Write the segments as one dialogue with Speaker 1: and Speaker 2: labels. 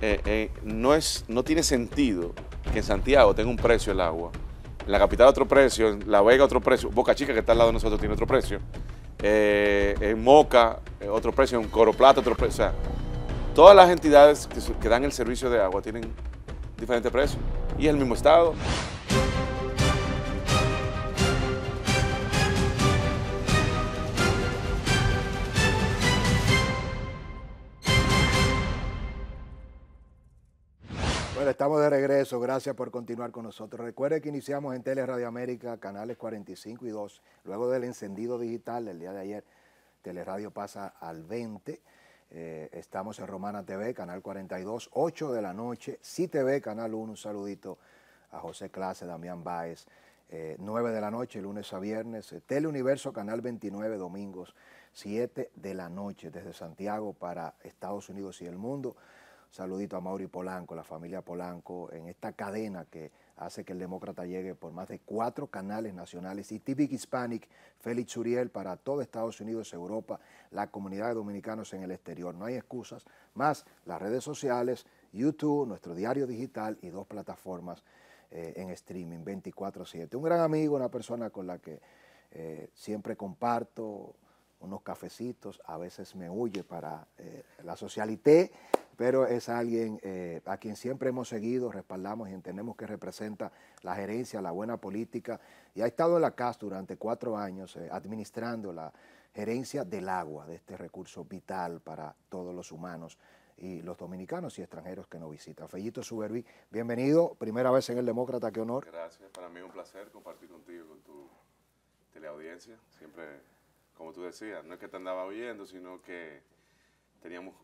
Speaker 1: Eh, eh, no, es, no tiene sentido que en Santiago tenga un precio el agua, en la capital otro precio, en La Vega otro precio, Boca Chica que está al lado de nosotros tiene otro precio, eh, en Moca otro precio, en plata otro precio. O sea, todas las entidades que, que dan el servicio de agua tienen diferentes precios y es el mismo estado.
Speaker 2: estamos de regreso. Gracias por continuar con nosotros. Recuerde que iniciamos en Tele Radio América, canales 45 y 2. Luego del encendido digital del día de ayer, Teleradio pasa al 20. Eh, estamos en Romana TV, canal 42, 8 de la noche. CTV, canal 1. Un saludito a José Clase, Damián Báez. 9 eh, de la noche, lunes a viernes. Eh, Teleuniverso, canal 29, domingos, 7 de la noche, desde Santiago para Estados Unidos y el mundo saludito a Mauri Polanco, la familia Polanco, en esta cadena que hace que el Demócrata llegue por más de cuatro canales nacionales y TV Hispanic, Félix Uriel para todo Estados Unidos, Europa, la comunidad de dominicanos en el exterior. No hay excusas, más las redes sociales, YouTube, nuestro diario digital y dos plataformas eh, en streaming 24/7. Un gran amigo, una persona con la que eh, siempre comparto unos cafecitos, a veces me huye para eh, la socialité, pero es alguien eh, a quien siempre hemos seguido, respaldamos y entendemos que representa la gerencia, la buena política, y ha estado en la CAS durante cuatro años eh, administrando la gerencia del agua, de este recurso vital para todos los humanos y los dominicanos y extranjeros que nos visitan. Fellito Suberbi, bienvenido, primera vez en El Demócrata, qué honor.
Speaker 1: Gracias, para mí un placer compartir contigo, con tu teleaudiencia, siempre como tú decías, no es que te andaba oyendo, sino que teníamos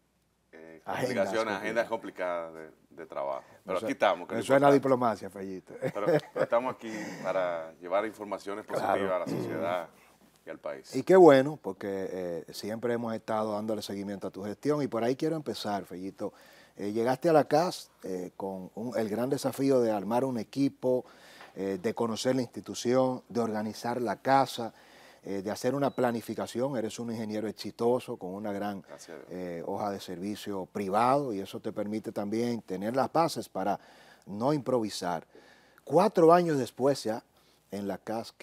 Speaker 1: eh, agendas, complicadas de, trabajo. Pero aquí estamos. Que eso es la diplomacia, Fellito. Pero, estamos aquí para llevar informaciones positivas a la sociedad y al país. Y qué bueno,
Speaker 2: porque eh, siempre hemos estado dándole seguimiento a tu gestión y por ahí quiero empezar, Fellito. Eh, llegaste a la CAS con el gran desafío de armar un equipo, de conocer la institución, de organizar la casa. Eh, de hacer una planificación. Eres un ingeniero exitoso con una gran eh, hoja de servicio privado y eso te permite también tener las bases para no improvisar. Cuatro años después ya en la CAS,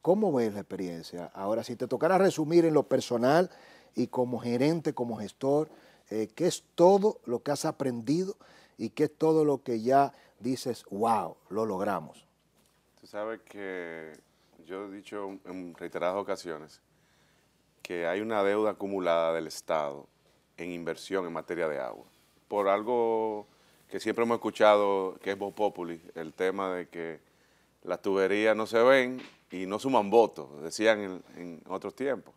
Speaker 2: cómo ves la experiencia? Ahora, si te tocará resumir en lo personal y como gerente, como gestor, eh, ¿qué es todo lo que has aprendido y qué es todo lo que ya dices, wow, lo logramos?
Speaker 1: Tú sabes que yo he dicho en reiteradas ocasiones que hay una deuda acumulada del Estado en inversión en materia de agua. Por algo que siempre hemos escuchado, que es vos, Populi, el tema de que las tuberías no se ven y no suman votos, decían en, otros tiempos.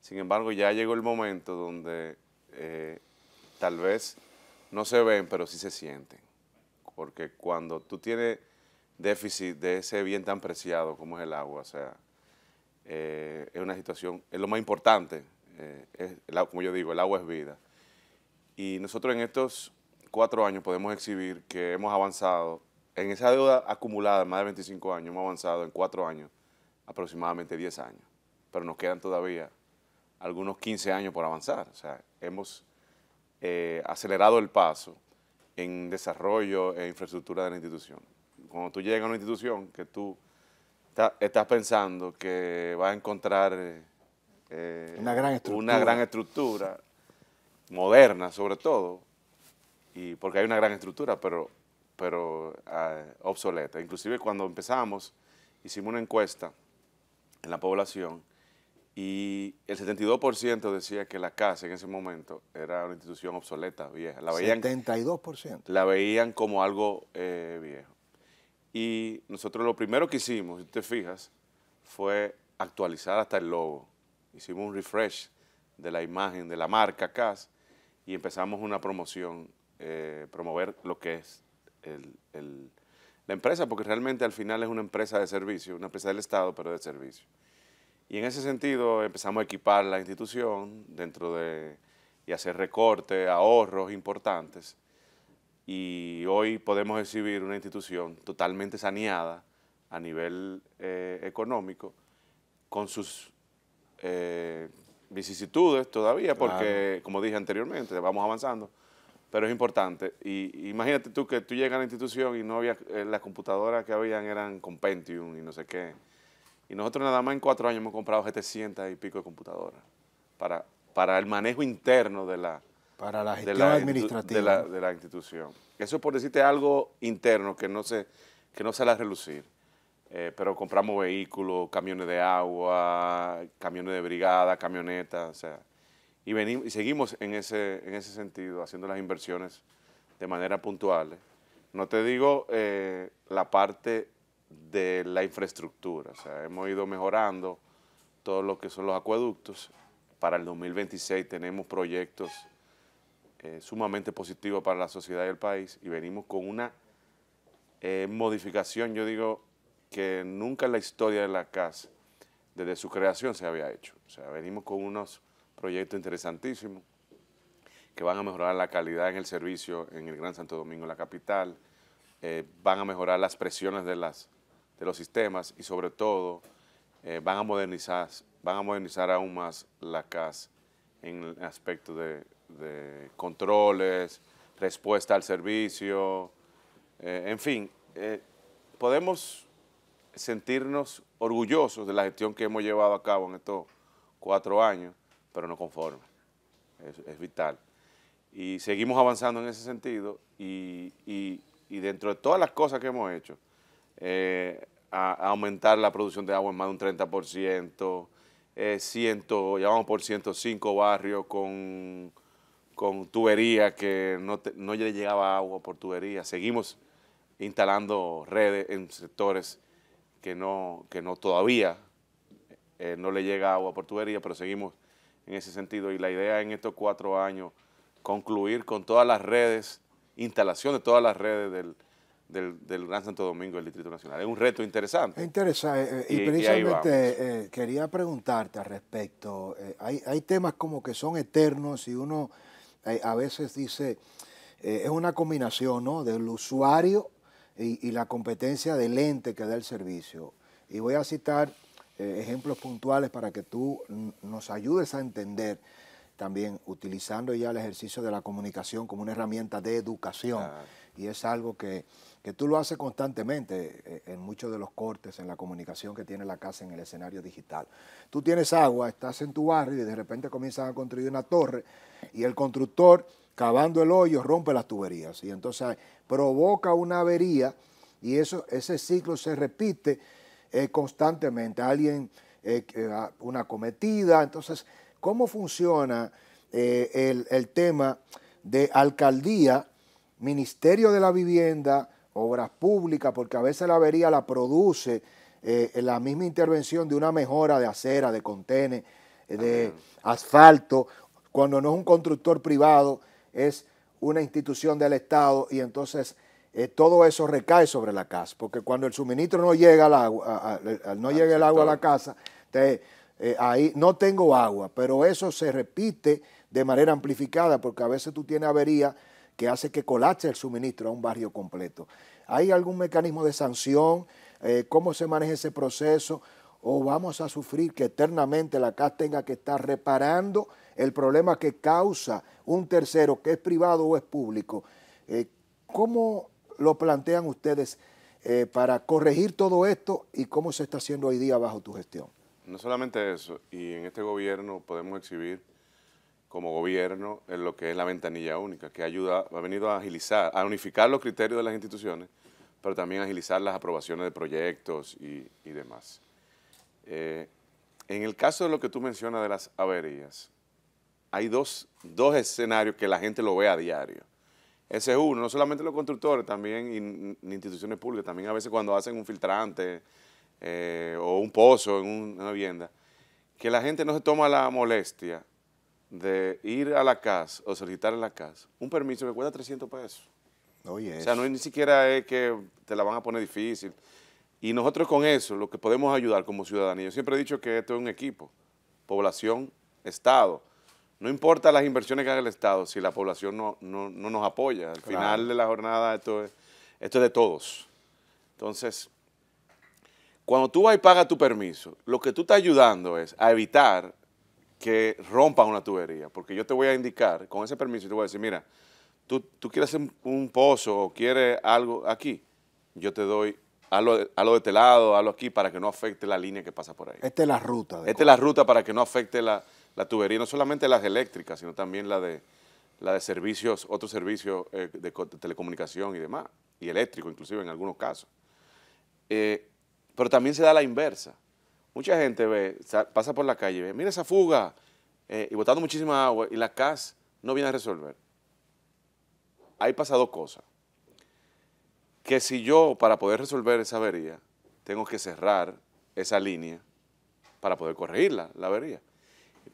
Speaker 1: Sin embargo, ya llegó el momento donde eh, tal vez no se ven, pero sí se sienten. Porque cuando tú tienes déficit de ese bien tan preciado como es el agua. O sea, eh, es una situación, es lo más importante, eh, es, como yo digo, el agua es vida. Y nosotros en estos cuatro años podemos exhibir que hemos avanzado, en esa deuda acumulada de más de 25 años, hemos avanzado en cuatro años, aproximadamente 10 años, pero nos quedan todavía algunos 15 años por avanzar. O sea, hemos eh, acelerado el paso en desarrollo e infraestructura de la institución cuando tú llegas a una institución que tú estás pensando que va a encontrar eh, una, gran estructura. una gran estructura, moderna sobre todo, y porque hay una gran estructura, pero, pero ah, obsoleta. Inclusive cuando empezamos, hicimos una encuesta en la población y el 72% decía que la casa en ese momento era una institución obsoleta, vieja. La veían,
Speaker 2: 72%.
Speaker 1: La veían como algo eh, viejo. Y nosotros lo primero que hicimos, si te fijas, fue actualizar hasta el logo. Hicimos un refresh de la imagen de la marca CAS y empezamos una promoción, eh, promover lo que es la empresa, porque realmente al final es una empresa de servicio, una empresa del Estado, pero de servicio. Y en ese sentido empezamos a equipar la institución dentro de y hacer recortes, ahorros importantes y hoy podemos exhibir una institución totalmente saneada a nivel eh, económico, con sus eh, vicisitudes todavía, porque como dije anteriormente, vamos avanzando, pero es importante. Y imagínate tú que tú llegas a la institución y no había, eh, las computadoras que habían eran con Pentium y no sé qué. Y nosotros nada más en cuatro años hemos comprado 700 y pico de computadoras para, para el manejo interno de la,
Speaker 2: para la gestión la, administrativa.
Speaker 1: De la, institución. Eso por decirte algo interno que no se, que no sale a relucir. Eh, pero compramos vehículos, camiones de agua, camiones de brigada, camionetas, o sea, y, venimos, y seguimos en ese, en ese sentido, haciendo las inversiones de manera puntual. ¿eh? No te digo eh, la parte de la infraestructura, o sea, hemos ido mejorando todo lo que son los acueductos. Para el 2026 tenemos proyectos eh, sumamente positivo para la sociedad y el país y venimos con una eh, modificación, yo digo, que nunca en la historia de la CAS desde su creación, se había hecho. O sea, venimos con unos proyectos interesantísimos que van a mejorar la calidad en el servicio en el Gran Santo Domingo, la capital, eh, van a mejorar las presiones de, las, de los sistemas y sobre todo van, a modernizar, van a modernizar aún más la CAS en el aspecto de de controles, respuesta al servicio, eh, en fin, eh, podemos sentirnos orgullosos de la gestión que hemos llevado a cabo en estos cuatro años, pero no conformes, es, vital. Y seguimos avanzando en ese sentido y, dentro de todas las cosas que hemos hecho, eh, a, aumentar la producción de agua en más de un 30%, eh, ya vamos por 105 barrios con con tubería que no, no le llegaba agua por tubería. Seguimos instalando redes en sectores que no, que no todavía eh, no le llega agua por tubería, pero seguimos en ese sentido. Y la idea en estos cuatro años, concluir con todas las redes, instalación de todas las redes del, Gran Santo Domingo del Distrito Nacional. Es un reto interesante. Es
Speaker 2: interesante. Eh, eh, y, precisamente quería preguntarte al respecto. hay, hay temas como que son eternos y uno eh, a veces dice, eh, es una combinación del usuario y, la competencia del ente que da el servicio. Y voy a citar eh, ejemplos puntuales para que tú nos ayudes a entender también utilizando ya el ejercicio de la comunicación como una herramienta de educación y es algo que, tú lo haces constantemente eh, en muchos de los cortes, en la comunicación que tiene la casa en el escenario digital. Tú tienes agua, estás en tu barrio y de repente comienzan a construir una torre y el constructor cavando el hoyo rompe las tuberías y entonces provoca una avería y eso, ese ciclo se repite eh, constantemente. Alguien, eh, ah, una cometida. entonces, ¿cómo funciona el, el tema de alcaldía Ministerio de la Vivienda, Obras Públicas, porque a veces la avería la produce eh, en la misma intervención de una mejora de acera, de contene, eh, de asfalto, cuando no es un constructor privado, es una institución del Estado y entonces eh, todo eso recae sobre la casa, porque cuando el suministro no llega al agua, a, no llega el agua a la casa, ahí no tengo agua, pero eso se repite de manera amplificada, porque a veces tú tienes avería que hace que colapse el suministro a un barrio completo. ¿Hay algún mecanismo de sanción? Eh, ¿Cómo se maneja ese proceso? ¿O vamos a sufrir que eternamente la CAS tenga que estar reparando el problema que causa un tercero, que es privado o es público? Eh, ¿Cómo lo plantean ustedes eh, para corregir todo esto y cómo se está haciendo hoy día bajo tu gestión?
Speaker 1: No solamente eso, y en este gobierno podemos exhibir como gobierno en lo que es la ventanilla única, que ayuda, ha venido a agilizar, a unificar los criterios de las instituciones, pero también a agilizar las aprobaciones de proyectos y, demás. Eh, en el caso de lo que tú mencionas de las averías, hay dos, escenarios que la gente lo ve a diario. Ese es uno, no solamente los constructores, también instituciones públicas, también a veces cuando hacen un filtrante eh, o un pozo en una vivienda, que la gente no se toma la molestia de ir a la casa o solicitar en la casa un permiso que cuesta 300 pesos. O sea, no ni siquiera es que te la van a poner difícil. Y nosotros con eso, lo que podemos ayudar como ciudadanía, yo siempre he dicho que esto es un equipo, población, Estado. No importa las inversiones que haga el Estado si la población no, nos apoya. Al final de la jornada esto es, esto es de todos. Entonces, cuando tú vas y pagas tu permiso, lo que tú estás ayudando es a evitar que rompa una tubería, porque yo te voy a indicar, con ese permiso, te voy a decir, mira, tú, quieres hacer un pozo o quieres algo aquí, yo te doy a lo de este lado, lo aquí, para que no afecte la línea que pasa por ahí. Esta es la ruta. Esta es la ruta para que no afecte la, tubería, no solamente las eléctricas, sino también la de, la de servicios, otros servicios eh, de, telecomunicación y demás, y eléctrico inclusive en algunos casos. Eh, pero también se da la inversa. Mucha gente ve, pasa por la calle, ve, mira esa fuga, eh, y botando muchísima agua, y la CAS no viene a resolver. Hay pasado cosas. Que si yo, para poder resolver esa avería, tengo que cerrar esa línea para poder corregirla, la avería.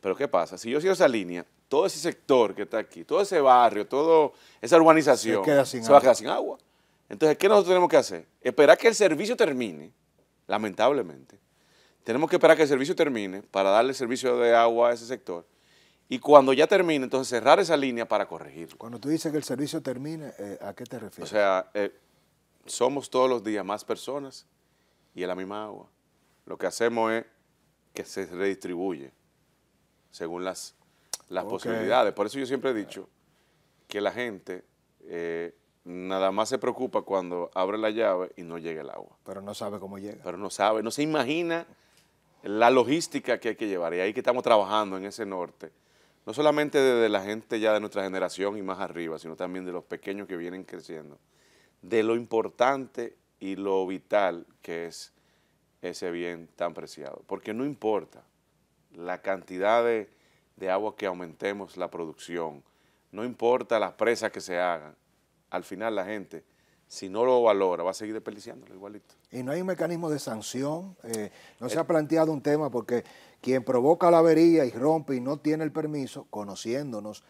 Speaker 1: Pero ¿qué pasa? Si yo cierro esa línea, todo ese sector que está aquí, todo ese barrio, toda esa urbanización, se va a quedar sin agua. Entonces, ¿qué nosotros tenemos que hacer? Esperar que el servicio termine, lamentablemente, tenemos que esperar que el servicio termine para darle servicio de agua a ese sector. Y cuando ya termine, entonces cerrar esa línea para corregirlo.
Speaker 2: Cuando tú dices que el servicio termine, eh, ¿a qué te refieres? O
Speaker 1: sea, eh, somos todos los días más personas y es la misma agua. Lo que hacemos es que se redistribuye según las, posibilidades. Por eso yo siempre he dicho que la gente eh, nada más se preocupa cuando abre la llave y no llega el agua. Pero no sabe cómo llega. Pero no sabe, no se imagina la logística que hay que llevar. Y ahí que estamos trabajando en ese norte, no solamente desde la gente ya de nuestra generación y más arriba, sino también de los pequeños que vienen creciendo, de lo importante y lo vital que es ese bien tan preciado. Porque no importa la cantidad de, agua que aumentemos la producción, no importa las presas que se hagan, al final la gente, si no lo valora, va a seguir desperdiciándolo igualito.
Speaker 2: Y no hay un mecanismo de sanción, eh, no se eh. ha planteado un tema porque quien provoca la avería y rompe y no tiene el permiso, conociéndonos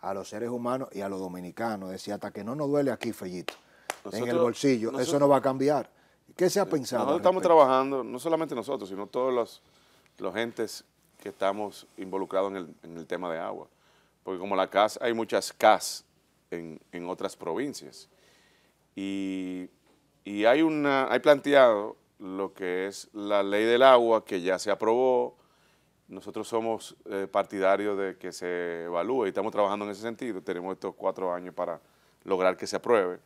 Speaker 2: a los seres humanos y a los dominicanos, decía, hasta que no nos duele aquí, Fellito,
Speaker 1: en el bolsillo, eso no va a
Speaker 2: cambiar. ¿Qué se ha eh, pensado? Nosotros estamos
Speaker 1: trabajando, no solamente nosotros, sino todos los, los entes que estamos involucrados en el, tema de agua. Porque como la CAS, hay muchas CAS en, en otras provincias. Y y hay, una, hay planteado lo que es la ley del agua que ya se aprobó. Nosotros somos eh, partidarios de que se evalúe y estamos trabajando en ese sentido. Tenemos estos cuatro años para lograr que se apruebe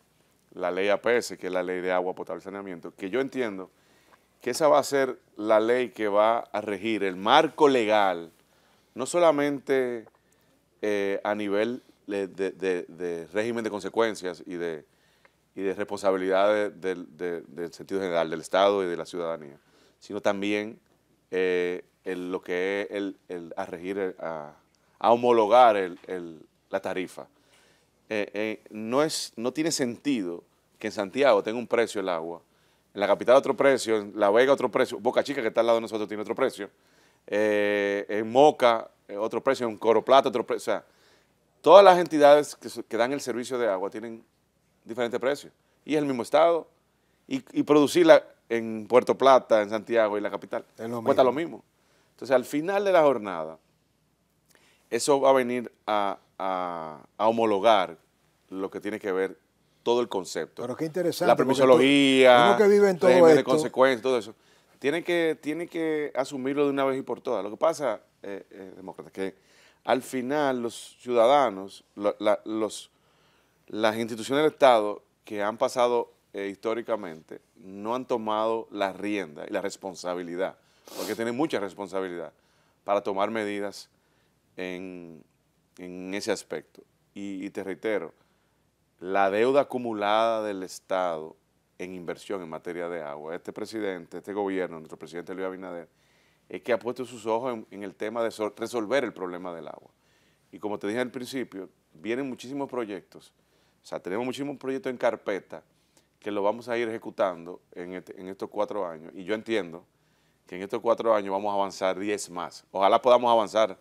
Speaker 1: la ley APS, que es la ley de agua potable y saneamiento, que yo entiendo que esa va a ser la ley que va a regir el marco legal, no solamente eh, a nivel eh, de régimen de consecuencias y de, y de responsabilidades del, sentido general, del Estado y de la ciudadanía, sino también eh, lo que es el, a regir, a, homologar la tarifa. Eh, eh, no, es, no tiene sentido que en Santiago tenga un precio el agua, en la capital otro precio, en La Vega otro precio, Boca Chica que está al lado de nosotros tiene otro precio, en Moca otro precio, en Coro plata otro precio, o sea, todas las entidades que dan el servicio de agua tienen diferentes precios Y es el mismo estado. Y, producirla en Puerto Plata, en Santiago y la capital. cuesta lo mismo. Entonces, al final de la jornada, eso va a venir a, homologar lo que tiene que ver todo el concepto. Pero qué interesante. La permisología, el que de consecuencias, todo eso. tiene que, tiene que asumirlo de una vez y por todas. Lo que pasa, eh, eh que al final los ciudadanos, los las instituciones del Estado que han pasado eh, históricamente no han tomado la rienda y la responsabilidad, porque tienen mucha responsabilidad para tomar medidas en, ese aspecto. Y, te reitero, la deuda acumulada del Estado en inversión en materia de agua, este presidente, este gobierno, nuestro presidente Luis Abinader, es que ha puesto sus ojos en, el tema de resolver el problema del agua. Y como te dije al principio, vienen muchísimos proyectos o sea, tenemos muchísimos proyectos en carpeta que lo vamos a ir ejecutando este, en, estos cuatro años. Y yo entiendo que en estos cuatro años vamos a avanzar 10 más. Ojalá podamos avanzar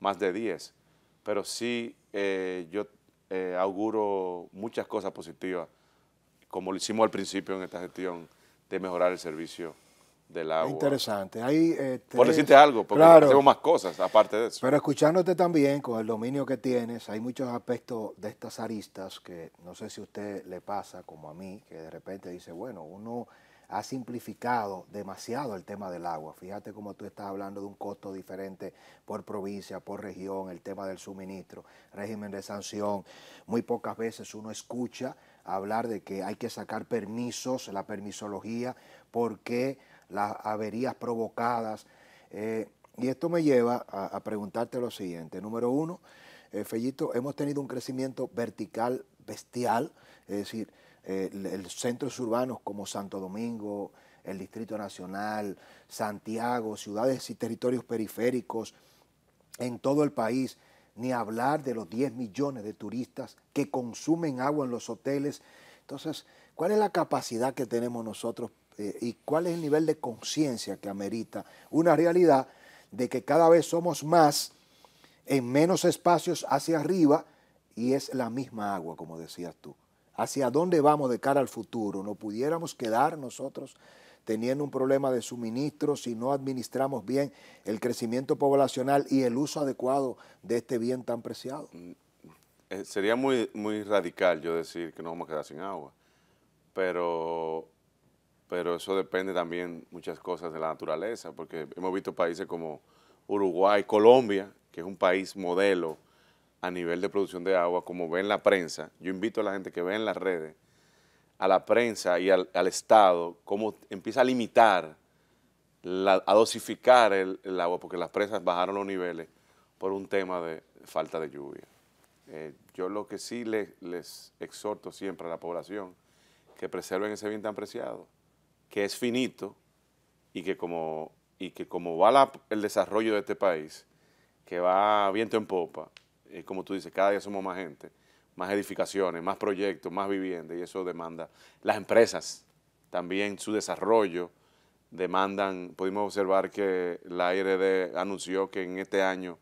Speaker 1: más de 10. Pero sí, eh, yo eh, auguro muchas cosas positivas, como lo hicimos al principio en esta gestión, de mejorar el servicio del agua.
Speaker 2: Interesante. Por decirte algo, porque claro, más
Speaker 1: cosas aparte de eso. Pero
Speaker 2: escuchándote también, con el dominio que tienes, hay muchos aspectos de estas aristas que no sé si a usted le pasa, como a mí, que de repente dice, bueno, uno ha simplificado demasiado el tema del agua. Fíjate cómo tú estás hablando de un costo diferente por provincia, por región, el tema del suministro, régimen de sanción. Muy pocas veces uno escucha hablar de que hay que sacar permisos, la permisología, porque las averías provocadas. Eh, y esto me lleva a, preguntarte lo siguiente. Número uno, eh, Fellito, hemos tenido un crecimiento vertical bestial, es decir, eh, los centros urbanos como Santo Domingo, el Distrito Nacional, Santiago, ciudades y territorios periféricos en todo el país, ni hablar de los 10 millones de turistas que consumen agua en los hoteles. Entonces, ¿cuál es la capacidad que tenemos nosotros eh, y cuál es el nivel de conciencia que amerita una realidad de que cada vez somos más en menos espacios hacia arriba y es la misma agua, como decías tú. ¿Hacia dónde vamos de cara al futuro? ¿No pudiéramos quedar nosotros teniendo un problema de suministro si no administramos bien el crecimiento poblacional y el uso adecuado de este bien tan preciado? Mm,
Speaker 1: eh, sería muy, muy radical yo decir que nos vamos a quedar sin agua, pero pero eso depende también muchas cosas de la naturaleza, porque hemos visto países como Uruguay, Colombia, que es un país modelo a nivel de producción de agua, como ven la prensa. Yo invito a la gente que ve en las redes, a la prensa y al, Estado, cómo empieza a limitar, a dosificar el, agua, porque las presas bajaron los niveles por un tema de falta de lluvia. Eh, yo lo que sí les, les exhorto siempre a la población, que preserven ese bien tan preciado que es finito y que como, y que como va el desarrollo de este país, que va viento en popa, eh, como tú dices, cada día somos más gente, más edificaciones, más proyectos, más viviendas, y eso demanda. Las empresas también, su desarrollo, demandan, pudimos observar que la ARD anunció que en este año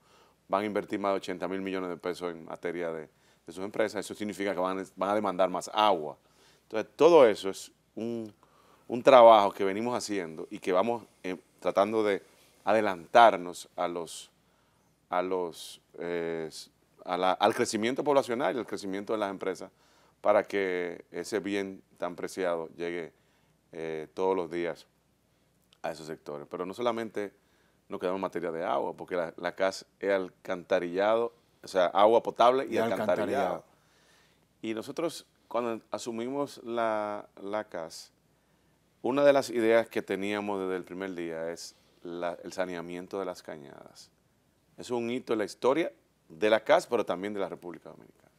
Speaker 1: van a invertir más de 80 mil millones de pesos en materia de, sus empresas, eso significa que van, van, a demandar más agua. Entonces, todo eso es un un trabajo que venimos haciendo y que vamos eh, tratando de adelantarnos a los, a los, eh, al crecimiento poblacional y al crecimiento de las empresas para que ese bien tan preciado llegue eh, todos los días a esos sectores. Pero no solamente nos quedamos en materia de agua, porque la, CAS es alcantarillado, o sea, agua potable y, alcantarillado. Y nosotros cuando asumimos la, la CAS, una de las ideas que teníamos desde el primer día es el saneamiento de las cañadas. Es un hito en la historia de la CAS, pero también de la República Dominicana.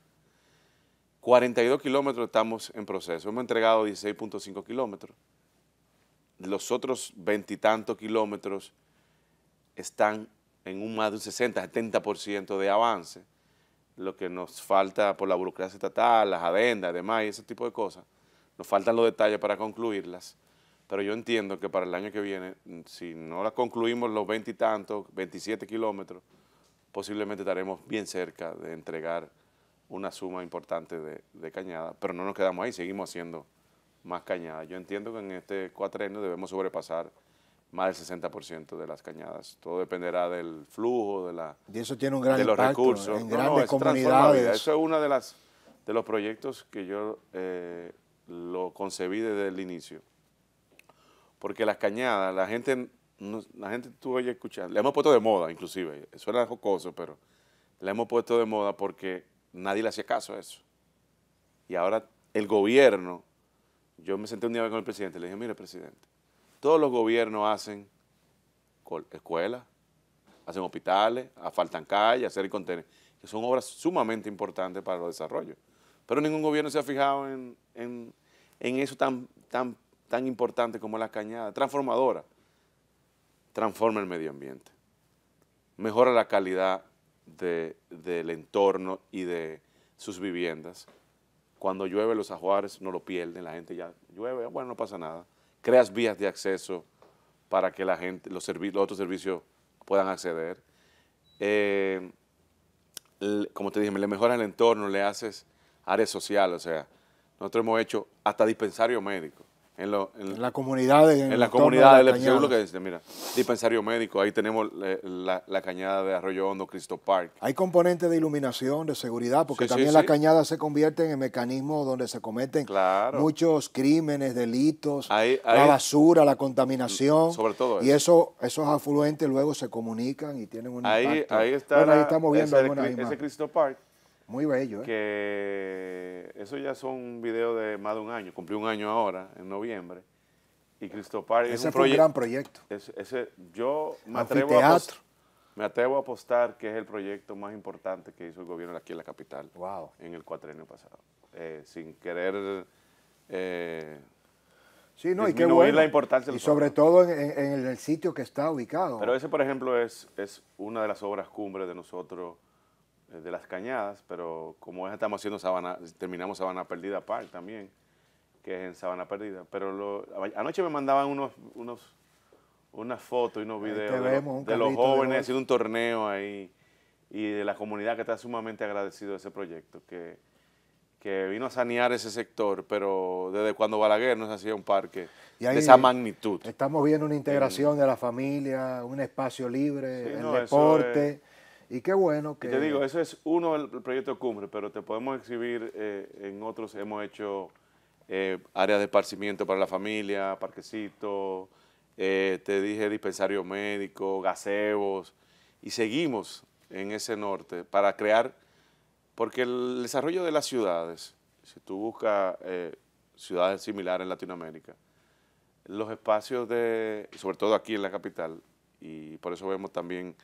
Speaker 1: 42 kilómetros estamos en proceso. Hemos entregado 16.5 kilómetros. Los otros veintitantos kilómetros están en un más de un 60, 70% de avance. Lo que nos falta por la burocracia estatal, las adendas, demás, y ese tipo de cosas. Nos faltan los detalles para concluirlas pero yo entiendo que para el año que viene, mm, si no la concluimos los 20 y tantos, 27 kilómetros, posiblemente estaremos bien cerca de entregar una suma importante de, cañadas. cañada, pero no nos quedamos ahí, seguimos haciendo más cañadas. Yo entiendo que en este años debemos sobrepasar más del 60% de las cañadas. Todo dependerá del flujo, de, la,
Speaker 2: y eso tiene un gran los recursos. En comunidades. Eso
Speaker 1: es uno de, las, de los proyectos que yo eh, lo concebí desde el inicio porque las cañadas, la gente, la gente tú escuchar, le hemos puesto de moda inclusive, suena jocoso, pero le hemos puesto de moda porque nadie le hacía caso a eso. Y ahora el gobierno, yo me senté un día con el presidente, le dije, mire presidente, todos los gobiernos hacen escuelas, hacen hospitales, faltan calles, hacer contenedores, que son obras sumamente importantes para el desarrollo. Pero ningún gobierno se ha fijado en, eso tan, tan tan importante como la cañada, transformadora, transforma el medio ambiente, mejora la calidad del entorno y de sus viviendas. Cuando llueve los ajuares no lo pierden, la gente ya llueve, bueno, no pasa nada. Creas vías de acceso para que la gente, los, los otros servicios puedan acceder. Eh, como te dije, le mejoras el entorno, le haces áreas social, o sea, nosotros hemos hecho hasta dispensario médico. En, la comunidad en, la comunidad que dice, dispensario médico, ahí tenemos eh, la, cañada de Arroyo Hondo, Cristo Park. Hay
Speaker 2: componentes de iluminación, de seguridad, porque también la cañada se convierte en el mecanismo donde se cometen muchos crímenes, delitos, la basura, la contaminación. Y eso, esos afluentes luego se comunican y tienen un ahí, impacto. Ahí está ahí estamos viendo ese
Speaker 1: Cristo Park muy bello, ¿eh? Que eso ya son videos de más de un año, cumplí un año ahora, en noviembre. Y Cristopar ese es un, fue un gran proyecto. ese, yo me atrevo, a apostar que es el proyecto más importante que hizo el gobierno aquí en la capital wow. en el cuatrenio pasado. Eh, sin querer eh, sí, no, y qué la
Speaker 2: importancia Y sobre todo en, el sitio que está ubicado. Pero
Speaker 1: ese, por ejemplo, es, es una de las obras cumbres de nosotros eh, de las cañadas, pero como es, estamos haciendo Sabana, terminamos Sabana Perdida Park también, que es en Sabana Perdida. Pero anoche me mandaban unos, unos, unas fotos y unos videos de, los jóvenes haciendo un torneo ahí y de la comunidad que está sumamente agradecido de ese proyecto, que, que vino a sanear ese sector, pero desde cuando Balaguer no se hacía un parque de esa magnitud.
Speaker 2: Estamos viendo una integración de la familia, un espacio libre, el deporte y qué bueno que... te digo,
Speaker 1: eso es uno del proyecto Cumbre, pero te podemos exhibir eh, en otros. Hemos hecho eh, áreas de esparcimiento para la familia, parquecitos, eh, te dije dispensario médico, gazebos, y seguimos en ese norte para crear, porque el desarrollo de las ciudades, si tú buscas ciudades similares en Latinoamérica, los espacios de, sobre todo aquí en la capital, y por eso vemos también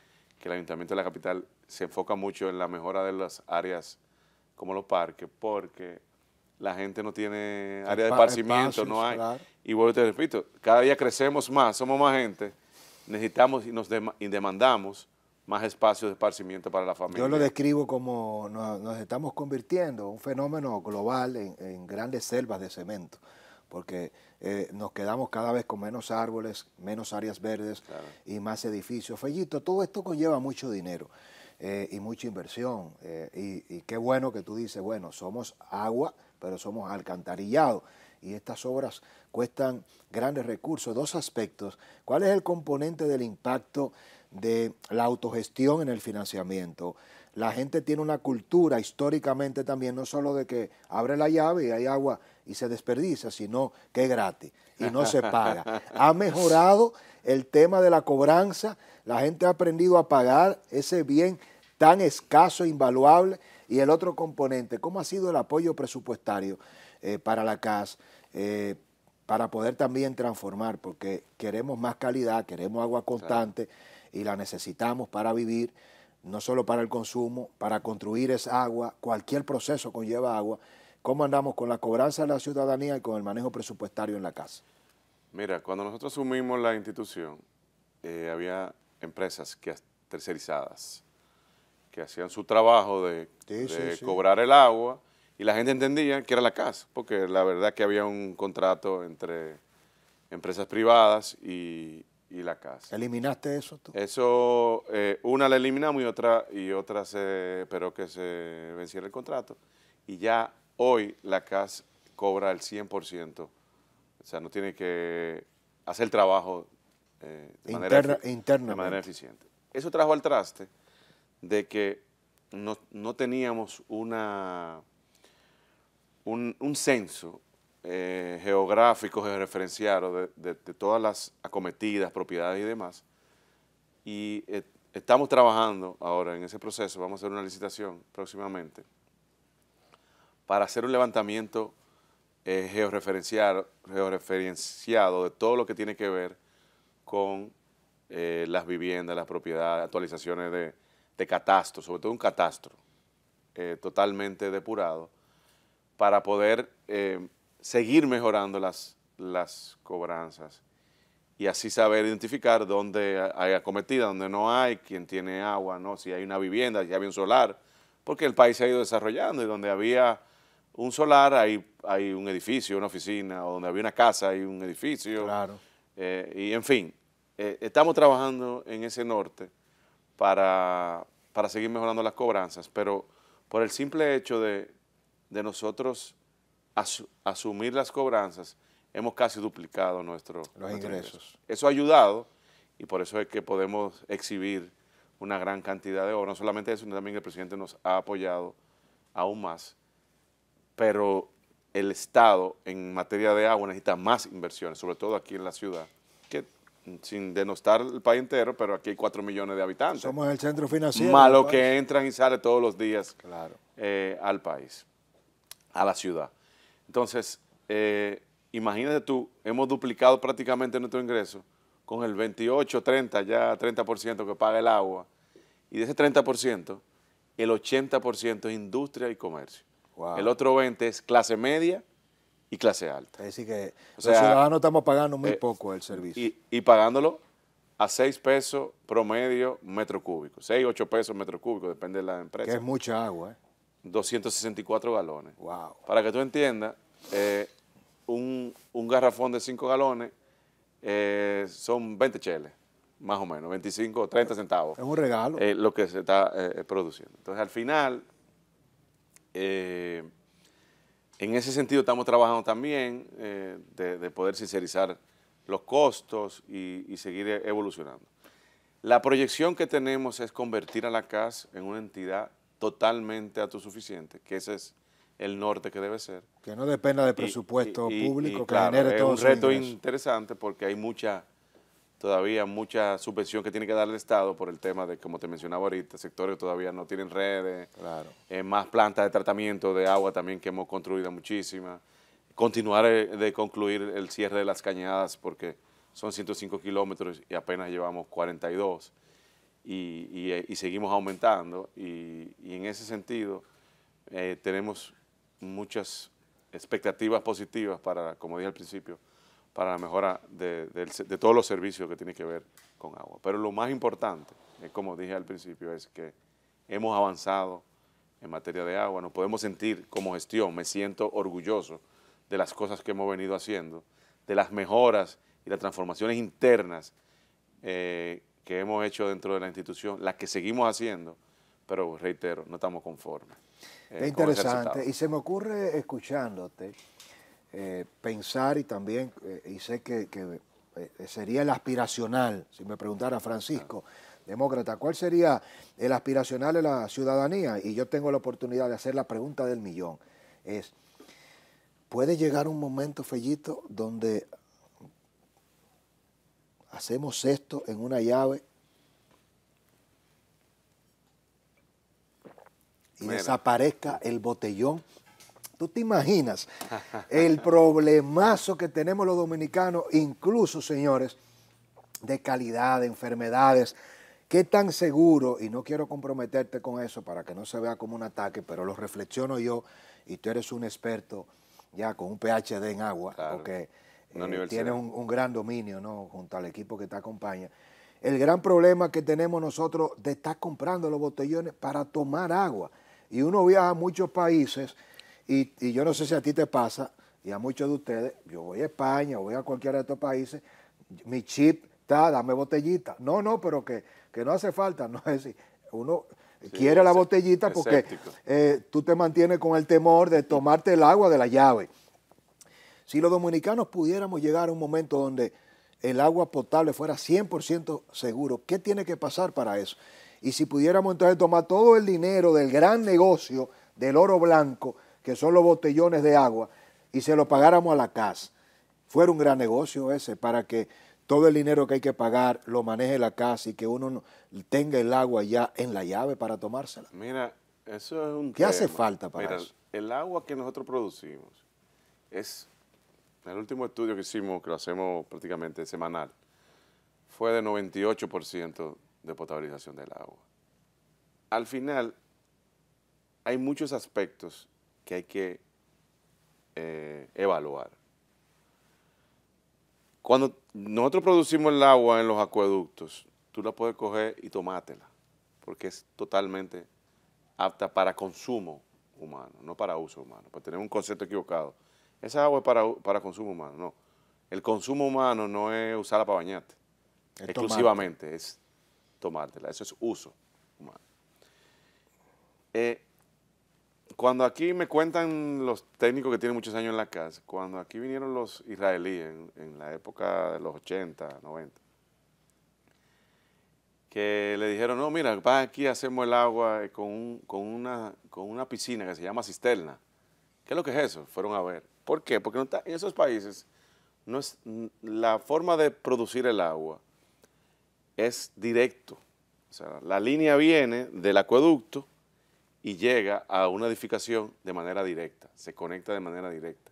Speaker 1: que el Ayuntamiento de la Capital se enfoca mucho en la mejora de las áreas como los parques, porque la gente no tiene área de esparcimiento, no hay. Y vuelvo y te repito, cada día crecemos más, somos más gente, necesitamos y nos demandamos más espacios de esparcimiento para la familia. Yo lo describo
Speaker 2: como nos, estamos convirtiendo, un fenómeno global en grandes selvas de cemento porque eh, nos quedamos cada vez con menos árboles, menos áreas verdes y más edificios. Fellito, todo esto conlleva mucho dinero eh, y mucha inversión. Eh, y, y, qué bueno que tú dices, bueno, somos agua, pero somos alcantarillado. Y estas obras cuestan grandes recursos. Dos aspectos. ¿Cuál es el componente del impacto de la autogestión en el financiamiento? La gente tiene una cultura históricamente también, no solo de que abre la llave y hay agua y se desperdicia, sino que es gratis y no se paga. Ha mejorado el tema de la cobranza, la gente ha aprendido a pagar ese bien tan escaso, e invaluable. Y el otro componente, ¿cómo ha sido el apoyo presupuestario eh, para la CAS? Eh, para poder también transformar, porque queremos más calidad, queremos agua constante y la necesitamos para vivir, no solo para el consumo, para construir esa agua, cualquier proceso conlleva agua. ¿Cómo andamos con la cobranza de la ciudadanía y con el manejo presupuestario en la casa?
Speaker 1: Mira, cuando nosotros asumimos la institución, eh, había empresas que, tercerizadas que hacían su trabajo de, cobrar el agua y la gente entendía que era la casa, porque la verdad que había un contrato entre empresas privadas y, la casa.
Speaker 2: ¿Eliminaste eso
Speaker 1: tú? Eso, eh, una la eliminamos y otra, y otra se, esperó que se venciera el contrato. Y ya Hoy la CAS cobra el 100%, o sea, no tiene que hacer trabajo eh, de, Interna, manera, de, manera, eficiente. Eso trajo al traste de que no, teníamos una, un, censo eh, geográfico, georeferenciado de, de, todas las acometidas, propiedades y demás. Y eh, estamos trabajando ahora en ese proceso, vamos a hacer una licitación próximamente para hacer un levantamiento eh, georreferenciado, de todo lo que tiene que ver con eh, las viviendas, las propiedades, actualizaciones de, catastro, sobre todo un catastro eh, totalmente depurado, para poder seguir mejorando las, cobranzas y así saber identificar dónde hay acometida, dónde no hay, quién tiene agua, ¿no? si hay una vivienda, si hay un solar, porque el país se ha ido desarrollando y donde había un solar hay, hay un edificio, una oficina, o donde había una casa hay un edificio. Claro. Eh, y en fin, eh, estamos trabajando en ese norte para, seguir mejorando las cobranzas, pero por el simple hecho de, nosotros asumir las cobranzas, hemos casi duplicado nuestros ingresos. Eso ha ayudado y por eso es que podemos exhibir una gran cantidad de oro No solamente eso, sino también el presidente nos ha apoyado aún más pero el Estado en materia de agua necesita más inversiones, sobre todo aquí en la ciudad, que mm, sin denostar el país entero, pero aquí hay 4 millones de habitantes. Somos
Speaker 2: el centro financiero. Malo que
Speaker 1: entran y salen todos los días eh, al país, a la ciudad. Entonces, eh, imagínate tú, hemos duplicado prácticamente nuestro ingreso con el 28, 30, ya 30% que paga el agua. Y de ese 30%, el 80% es industria y comercio. El otro 20 es clase media y clase alta. Es
Speaker 2: decir, que o sea, ciudadanos estamos pagando muy eh, poco el servicio.
Speaker 1: Y, pagándolo a 6 pesos promedio metro cúbico. 6, 8 pesos metro cúbico, depende de la empresa. Que es
Speaker 2: mucha agua. ¿eh?
Speaker 1: 264 galones. Wow. Para que tú entiendas, eh, un, garrafón de 5 galones eh, son 20 cheles, más o menos, 25 o 30 centavos. Es un regalo. lo que se está produciendo. Entonces, al final, eh, en ese sentido estamos trabajando también eh, de, poder sincerizar los costos y, seguir evolucionando. La proyección que tenemos es convertir a la CAS en una entidad totalmente autosuficiente, que ese es el norte que debe ser.
Speaker 2: Que no dependa de presupuesto público que claro, genere todo Es un reto
Speaker 1: interesante porque hay mucha todavía mucha subvención que tiene que dar el Estado por el tema de, como te mencionaba ahorita, sectores todavía no tienen redes, eh, más plantas de tratamiento de agua también que hemos construido muchísimas. Continuar eh, de concluir el cierre de las cañadas porque son 105 kilómetros y apenas llevamos 42 eh, y, seguimos aumentando y, en ese sentido tenemos muchas expectativas positivas para, como dije al principio, para la mejora de, todos los servicios que tienen que ver con agua. Pero lo más importante, como dije al principio, es que hemos avanzado en materia de agua, nos podemos sentir como gestión, me siento orgulloso de las cosas que hemos venido haciendo, de las mejoras y las transformaciones internas eh, que hemos hecho dentro de la institución, las que seguimos haciendo, pero reitero,
Speaker 2: no estamos conformes. Eh, es interesante, y se me ocurre escuchándote, eh, pensar y también, eh, y sé que, eh, sería el aspiracional, si me preguntara Francisco, demócrata, ¿cuál sería el aspiracional de la ciudadanía? Y yo tengo la oportunidad de hacer la pregunta del millón. Es, ¿puede llegar un momento, Fellito, donde hacemos esto en una llave y desaparezca el botellón Tú te imaginas el problemazo que tenemos los dominicanos, incluso, señores, de calidad, de enfermedades. ¿Qué tan seguro, y no quiero comprometerte con eso para que no se vea como un ataque, pero lo reflexiono yo, y tú eres un experto ya con un PhD en agua, porque eh, tiene un, un, gran dominio ¿no? junto al equipo que te acompaña. El gran problema que tenemos nosotros de estar comprando los botellones para tomar agua. Y uno viaja a muchos países y, yo no sé si a ti te pasa, y a muchos de ustedes, yo voy a España, voy a cualquiera de estos países, mi chip está, dame botellita. No, no, pero que, no hace falta, no es uno quiere la botellita porque eh, tú te mantienes con el temor de tomarte el agua de la llave. Si los dominicanos pudiéramos llegar a un momento donde el agua potable fuera 100% seguro, ¿qué tiene que pasar para eso? Y si pudiéramos entonces tomar todo el dinero del gran negocio del oro blanco que son los botellones de agua, y se lo pagáramos a la casa. Fuera un gran negocio ese para que todo el dinero que hay que pagar lo maneje la casa y que uno tenga el agua ya en la llave para tomársela.
Speaker 1: Mira, eso es un ¿Qué hace falta para Mira, El agua que nosotros producimos es, el último estudio que hicimos, que lo hacemos prácticamente semanal, fue de 98% de potabilización del agua. Al final, hay muchos aspectos que hay que eh, evaluar. Cuando nosotros producimos el agua en los acueductos, tú la puedes coger y tomátela, porque es totalmente apta para consumo humano, no para uso humano, para tener un concepto equivocado. Esa agua es para, consumo humano, no. El consumo humano no es usarla para bañarte, exclusivamente es tomártela, eso es uso humano. Eh, cuando aquí me cuentan los técnicos que tienen muchos años en la casa, cuando aquí vinieron los israelíes en, la época de los 80, 90, que le dijeron, no, mira, va aquí, hacemos el agua eh, con, una, piscina que se llama cisterna. ¿Qué es lo que es eso? Fueron a ver. ¿Por qué? Porque en esos países no es, la forma de producir el agua es directo. O sea, la línea viene del acueducto y llega a una edificación de manera directa, se conecta de manera directa.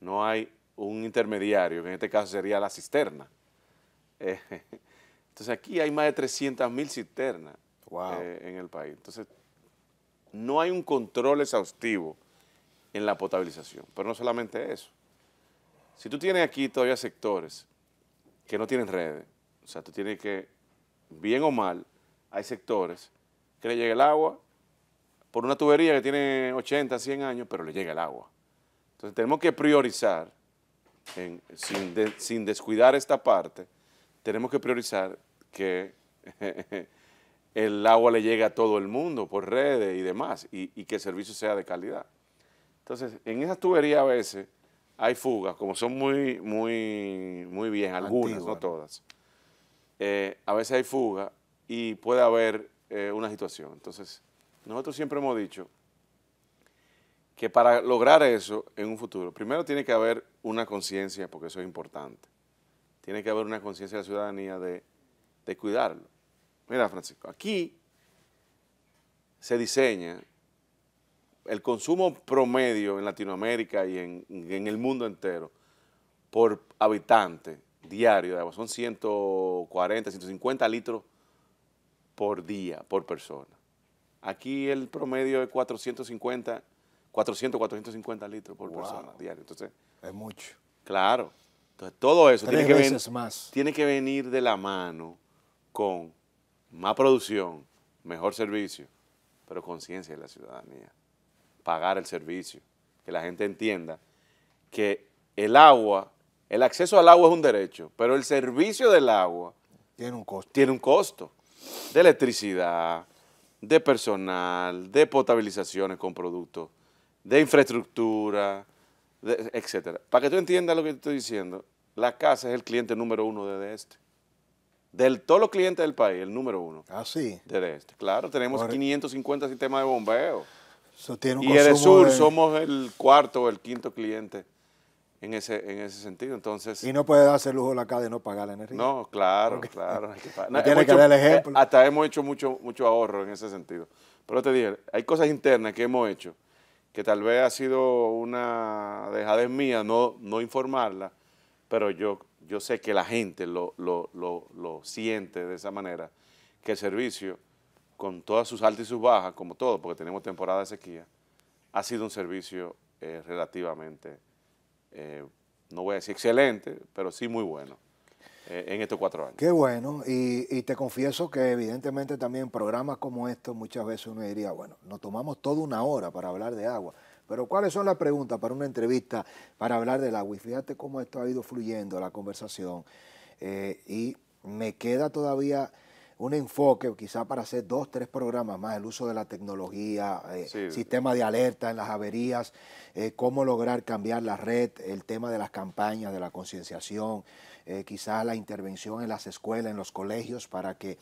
Speaker 1: No hay un intermediario, que en este caso sería la cisterna. entonces aquí hay más de 300,000 cisternas eh, en el país. Entonces no hay un control exhaustivo en la potabilización, pero no solamente eso. Si tú tienes aquí todavía sectores que no tienen redes, o sea, tú tienes que, bien o mal, hay sectores que le llega el agua por una tubería que tiene 80, 100 años, pero le llega el agua. Entonces tenemos que priorizar, sin, descuidar esta parte, tenemos que priorizar que el agua le llegue a todo el mundo por redes y demás, y, que el servicio sea de calidad. Entonces, en esas tuberías a veces hay fugas, como son muy, muy, muy bien, algunas, no todas. Eh, a veces hay fuga y puede haber eh, una situación. Entonces, nosotros siempre hemos dicho que para lograr eso en un futuro, primero tiene que haber una conciencia, porque eso es importante. Tiene que haber una conciencia de la ciudadanía de, cuidarlo. Mira, Francisco, aquí se diseña el consumo promedio en Latinoamérica y en, en, el mundo entero por habitante diario de son 140, 150 litros por día, por persona. Aquí el promedio es 450, 400, 450 litros por persona diario. Entonces, es mucho. Claro. Entonces, todo eso tiene que, tiene que venir de la mano con más producción, mejor servicio, pero conciencia de la ciudadanía. Pagar el servicio, que la gente entienda que el agua, el acceso al agua es un derecho, pero el servicio del agua tiene un costo. Tiene un costo de electricidad, de personal, de potabilizaciones con productos, de infraestructura, de, etcétera. Para que tú entiendas lo que estoy diciendo, la casa es el cliente número uno de este. De todos los clientes del país, el número uno. Ah, sí. De este. Claro, tenemos 550 sistemas de bombeo.
Speaker 2: y el sur somos
Speaker 1: el cuarto o el quinto cliente en ese, en ese sentido. Entonces, y no
Speaker 2: puede darse lujo la calle de no pagar la energía. No, claro, claro.
Speaker 1: tiene que dar el ejemplo. Hasta hemos hecho mucho, mucho ahorro en ese sentido. Pero te dije, hay cosas internas que hemos hecho que tal vez ha sido una dejadez mía no, no informarla, pero yo, yo sé que la gente lo, lo, siente de esa manera, que el servicio, con todas sus altas y sus bajas, como todo, porque tenemos temporada de sequía, ha sido un servicio eh, relativamente eh, no voy a decir excelente, pero sí muy bueno eh, en estos cuatro años. Qué
Speaker 2: bueno, y, te confieso que evidentemente también programas como estos muchas veces uno diría, bueno, nos tomamos toda una hora para hablar de agua, pero ¿cuáles son las preguntas para una entrevista para hablar del agua? Y fíjate cómo esto ha ido fluyendo, la conversación, eh, y me queda todavía un enfoque quizá para hacer dos, tres programas más, el uso de la tecnología, eh, sistema de alerta en las averías, eh, cómo lograr cambiar la red, el tema de las campañas, de la concienciación, eh, quizás la intervención en las escuelas, en los colegios, para que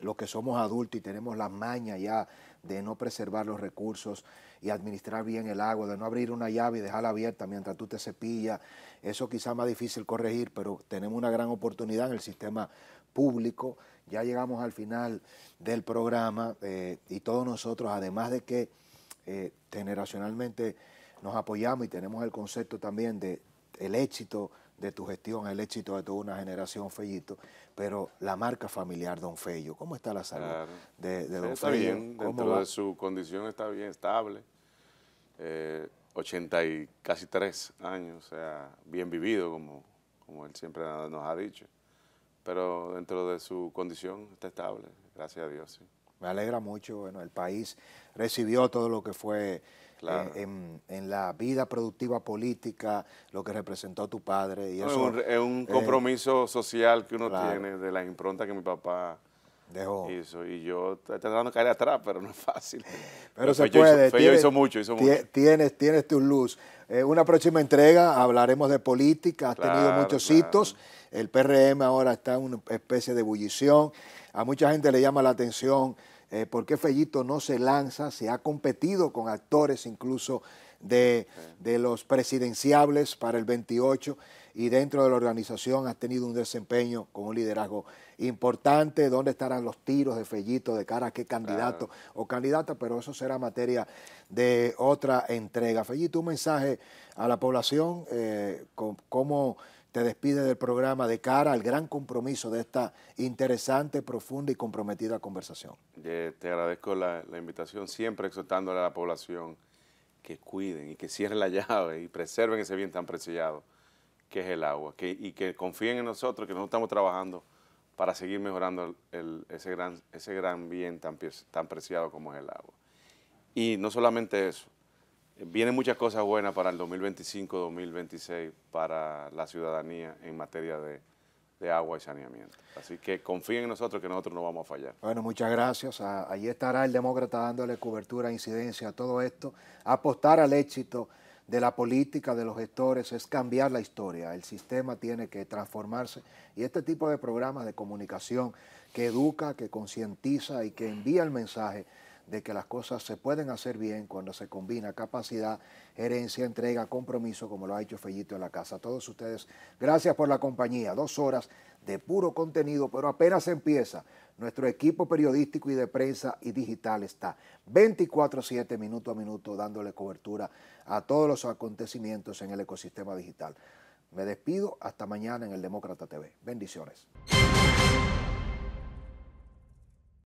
Speaker 2: los que somos adultos y tenemos la maña ya de no preservar los recursos y administrar bien el agua, de no abrir una llave y dejarla abierta mientras tú te cepillas, eso quizá más difícil corregir, pero tenemos una gran oportunidad en el sistema público ya llegamos al final del programa eh, y todos nosotros, además de que eh, generacionalmente nos apoyamos y tenemos el concepto también de el éxito de tu gestión, el éxito de toda una generación, Fellito, pero la marca familiar Don Fello, ¿cómo está la salud de, Don Fello? está Bien, dentro de
Speaker 1: su condición está bien, estable, eh, 80 y casi 3 años, o sea, bien vivido, como, como él siempre nos ha dicho pero dentro de su condición está estable, gracias a Dios.
Speaker 2: Me alegra mucho, bueno, el país recibió todo lo que fue eh, en, en, la vida productiva política, lo que representó tu padre. Y es, un, es, un, compromiso
Speaker 1: social que uno tiene de la impronta que mi papá Dejó. Hizo, y yo tratando de caer atrás, pero no es fácil.
Speaker 2: Pero, se puede. Hizo, tienes, hizo mucho, hizo mucho. Tienes, tienes tu luz. Eh, una próxima entrega hablaremos de política, has tenido muchos hitos. El PRM ahora está en una especie de ebullición. A mucha gente le llama la atención eh, por qué Fellito no se lanza, se ha competido con actores incluso de, los presidenciables para el 28 y dentro de la organización ha tenido un desempeño con un liderazgo importante. ¿Dónde estarán los tiros de Fellito de cara a qué candidato o candidata? Pero eso será materia de otra entrega. Fellito, un mensaje a la población, eh, cómo te despide del programa de cara al gran compromiso de esta interesante, profunda y comprometida conversación.
Speaker 1: te agradezco la, invitación, siempre exhortándole a la población que cuiden y que cierren la llave y preserven ese bien tan preciado que es el agua, y que confíen en nosotros, que nosotros estamos trabajando para seguir mejorando ese, gran, ese gran bien tan, tan preciado como es el agua. Y no solamente eso, Vienen muchas cosas buenas para el 2025-2026 para la ciudadanía en materia de, agua y saneamiento. Así que confíen en nosotros que nosotros no vamos a fallar.
Speaker 2: Bueno, muchas gracias. Allí estará el demócrata dándole cobertura, incidencia a todo esto. Apostar al éxito de la política, de los gestores, es cambiar la historia. El sistema tiene que transformarse y este tipo de programas de comunicación que educa, que concientiza y que envía el mensaje de que las cosas se pueden hacer bien cuando se combina capacidad, herencia entrega, compromiso, como lo ha hecho Fellito en la casa. A todos ustedes, gracias por la compañía. Dos horas de puro contenido, pero apenas empieza. Nuestro equipo periodístico y de prensa y digital está 24/7 minuto a minuto dándole cobertura a todos los acontecimientos en el ecosistema digital. Me despido hasta mañana en el Demócrata TV. Bendiciones.